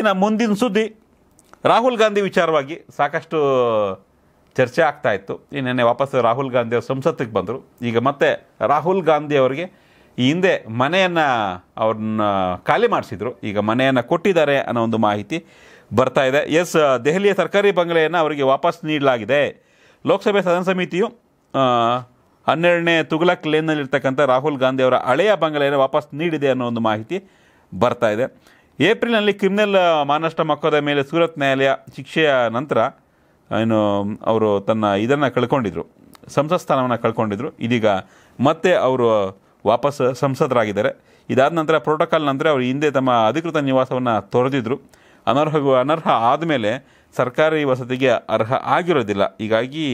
ಇವತ್ತಿನ ಮುಂದಿನ ಸುದ್ದಿ ರಾಹುಲ್ ಗಾಂಧಿ ವಿಚಾರವಾಗಿ ಸಾಕಷ್ಟು ಚರ್ಚೆ ಆಗ್ತಾ ಇತ್ತು ಈ ನಿನ್ನೆ ವಾಪಸ್ ರಾಹುಲ್ ಗಾಂಧಿ ಅವರು ಸಂಸತ್ತಿಗೆ ಬಂದರು ಈಗ ಮತ್ತೆ ರಾಹುಲ್ ಗಾಂಧಿ ಅವರಿಗೆ ಈ ಹಿಂದೆ ಮನೆಯನ್ನು ಅವ್ರನ್ನ ಖಾಲಿ ಮಾಡಿಸಿದರು ಈಗ ಮನೆಯನ್ನು ಕೊಟ್ಟಿದ್ದಾರೆ ಅನ್ನೋ ಒಂದು ಮಾಹಿತಿ ಬರ್ತಾ ಇದೆ ಎಸ್ ದೆಹಲಿಯ ಸರ್ಕಾರಿ ಬಂಗಲೆಯನ್ನು ಅವರಿಗೆ ವಾಪಸ್ ನೀಡಲಾಗಿದೆ ಲೋಕಸಭೆ ಸದನ ಸಮಿತಿಯು ಹನ್ನೆರಡನೇ ತುಗಲಕ್ ಲೇನ್ನಲ್ಲಿರ್ತಕ್ಕಂಥ ರಾಹುಲ್ ಗಾಂಧಿ ಅವರ ಹಳೆಯ ಬಂಗಲೆಯನ್ನು ವಾಪಸ್ ನೀಡಿದೆ ಅನ್ನೋ ಒಂದು ಮಾಹಿತಿ ಬರ್ತಾ ಇದೆ ಏಪ್ರಿಲ್ನಲ್ಲಿ ಕ್ರಿಮಿನಲ್ ಮಾನಷ್ಟ ಮಕ್ಕದ ಮೇಲೆ ಸೂರತ್ ನ್ಯಾಯಾಲಯ ಶಿಕ್ಷೆಯ ನಂತರ ಏನು ಅವರು ತನ್ನ ಇದನ್ನು ಕಳ್ಕೊಂಡಿದ್ರು ಸಂಸತ್ ಸ್ಥಾನವನ್ನು ಕಳ್ಕೊಂಡಿದ್ರು ಇದೀಗ ಮತ್ತೆ ಅವರು ವಾಪಸ್ ಸಂಸದರಾಗಿದ್ದಾರೆ ಇದಾದ ನಂತರ ಪ್ರೋಟೋಕಾಲ್ ನಂತರ ಅವರು ಹಿಂದೆ ತಮ್ಮ ಅಧಿಕೃತ ನಿವಾಸವನ್ನು ತೊರೆದಿದ್ರು ಅನರ್ಹ ಅನರ್ಹ ಆದಮೇಲೆ ಸರ್ಕಾರಿ ವಸತಿಗೆ ಅರ್ಹ ಆಗಿರೋದಿಲ್ಲ ಹೀಗಾಗಿ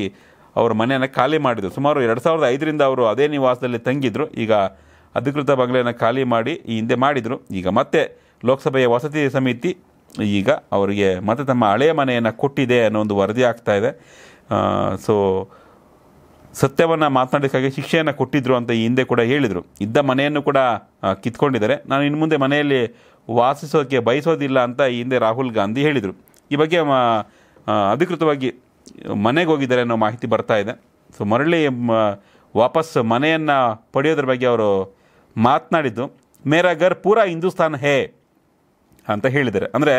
ಅವರು ಮನೆಯನ್ನು ಖಾಲಿ ಮಾಡಿದರು ಸುಮಾರು ಎರಡು ಸಾವಿರದ ಐದರಿಂದ ಅವರು ಅದೇ ನಿವಾಸದಲ್ಲಿ ತಂಗಿದ್ರು ಈಗ ಅಧಿಕೃತ ಬಂಗಲೆಯನ್ನು ಖಾಲಿ ಮಾಡಿ ಈ ಹಿಂದೆ ಮಾಡಿದರು ಈಗ ಮತ್ತೆ ಲೋಕಸಭೆಯ ವಸತಿ ಸಮಿತಿ ಈಗ ಅವರಿಗೆ ಮತ್ತೆ ತಮ್ಮ ಹಳೆಯ ಮನೆಯನ್ನು ಕೊಟ್ಟಿದೆ ಅನ್ನೋ ಒಂದು ವರದಿ ಆಗ್ತಾ ಇದೆ ಸೊ ಸತ್ಯವನ್ನು ಮಾತನಾಡೋಕ್ಕಾಗಿ ಶಿಕ್ಷೆಯನ್ನು ಕೊಟ್ಟಿದ್ರು ಅಂತ ಈ ಹಿಂದೆ ಕೂಡ ಹೇಳಿದರು ಇದ್ದ ಮನೆಯನ್ನು ಕೂಡ ಕಿತ್ಕೊಂಡಿದ್ದಾರೆ ನಾನು ಇನ್ನು ಮುಂದೆ ಮನೆಯಲ್ಲಿ ವಾಸಿಸೋಕ್ಕೆ ಬಯಸೋದಿಲ್ಲ ಅಂತ ಈ ಹಿಂದೆ ರಾಹುಲ್ ಗಾಂಧಿ ಹೇಳಿದರು ಈ ಬಗ್ಗೆ ಅಧಿಕೃತವಾಗಿ ಮನೆಗೆ ಹೋಗಿದ್ದಾರೆ ಅನ್ನೋ ಮಾಹಿತಿ ಬರ್ತಾ ಇದೆ ಸೊ ಮರಳಿ ವಾಪಸ್ ಮನೆಯನ್ನು ಪಡೆಯೋದ್ರ ಬಗ್ಗೆ ಅವರು ಮಾತನಾಡಿದ್ದು ಮೇರಾ ಘರ್ ಪೂರಾ ಹಿಂದೂಸ್ತಾನ್ ಹೇ ಅಂತ ಹೇಳಿದ್ದಾರೆ ಅಂದರೆ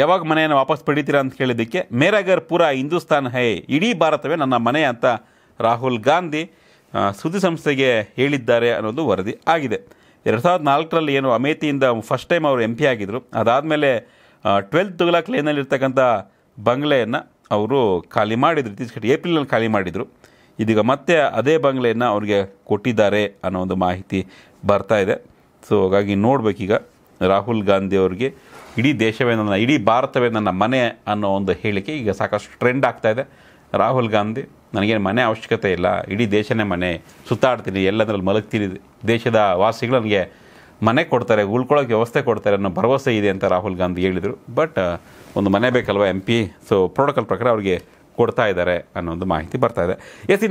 ಯಾವಾಗ ಮನೆಯನ್ನು ವಾಪಸ್ ಪಡಿತೀರಾ ಅಂತ ಕೇಳಿದ್ದಕ್ಕೆ ಮೇರಾ ಘರ್ ಪೂರಾ ಹಿಂದೂಸ್ತಾನ್ ಹೇ ಇಡೀ ಭಾರತವೇ ನನ್ನ ಮನೆ ಅಂತ ರಾಹುಲ್ ಗಾಂಧಿ ಸುದ್ದಿಸಂಸ್ಥೆಗೆ ಸಂಸ್ಥೆಗೆ ಹೇಳಿದ್ದಾರೆ ಅನ್ನೋದು ವರದಿ ಆಗಿದೆ ಎರಡು ಸಾವಿರದ ನಾಲ್ಕರಲ್ಲಿ ಏನು ಅಮೇಥಿಯಿಂದ ಫಸ್ಟ್ ಟೈಮ್ ಅವರು ಎಂ ಪಿ ಆಗಿದ್ದರು ಅದಾದಮೇಲೆ ಟ್ವೆಲ್ತ್ ತುಗಲಾಕ್ ಲೇನಲ್ಲಿರ್ತಕ್ಕಂಥ ಬಂಗ್ಲೆಯನ್ನು ಅವರು ಖಾಲಿ ಮಾಡಿದರು ಇತ್ತೀಚೆಗೆ ಏಪ್ರಿಲಲ್ಲಿ ಖಾಲಿ ಮಾಡಿದರು ಇದೀಗ ಮತ್ತೆ ಅದೇ ಬಂಗ್ಲೆಯನ್ನು ಅವ್ರಿಗೆ ಕೊಟ್ಟಿದ್ದಾರೆ ಅನ್ನೋ ಒಂದು ಮಾಹಿತಿ ಬರ್ತಾ ಇದೆ ಸೊ ಹಾಗಾಗಿ ನೋಡಬೇಕೀಗ ರಾಹುಲ್ ಗಾಂಧಿ ಅವರಿಗೆ ಇಡೀ ದೇಶವೇ ನನ್ನ ಇಡೀ ಭಾರತವೇ ನನ್ನ ಮನೆ ಅನ್ನೋ ಒಂದು ಹೇಳಿಕೆ ಈಗ ಸಾಕಷ್ಟು ಟ್ರೆಂಡ್ ಆಗ್ತಾ ಇದೆ ರಾಹುಲ್ ಗಾಂಧಿ ನನಗೇನು ಮನೆ ಅವಶ್ಯಕತೆ ಇಲ್ಲ ಇಡೀ ದೇಶನೇ ಮನೆ ಸುತ್ತಾಡ್ತೀನಿ ಎಲ್ಲದರಲ್ಲಿ ಮಲಗ್ತೀನಿ ದೇಶದ ವಾಸಿಗಳು ನನಗೆ ಮನೆ ಕೊಡ್ತಾರೆ ಉಳ್ಕೊಳ್ಳೋಕೆ ವ್ಯವಸ್ಥೆ ಕೊಡ್ತಾರೆ ಅನ್ನೋ ಭರವಸೆ ಇದೆ ಅಂತ ರಾಹುಲ್ ಗಾಂಧಿ ಹೇಳಿದರು ಬಟ್ ಒಂದು ಮನೆ ಬೇಕಲ್ವ ಎಂ ಪಿ ಸೊ ಪ್ರೋಟೋಕಾಲ್ ಪ್ರಕಾರ ಅವರಿಗೆ ಕೊಡ್ತಾ ಇದ್ದಾರೆ ಅನ್ನೋ ಒಂದು ಮಾಹಿತಿ ಬರ್ತಾ ಇದೆ ಎಸ್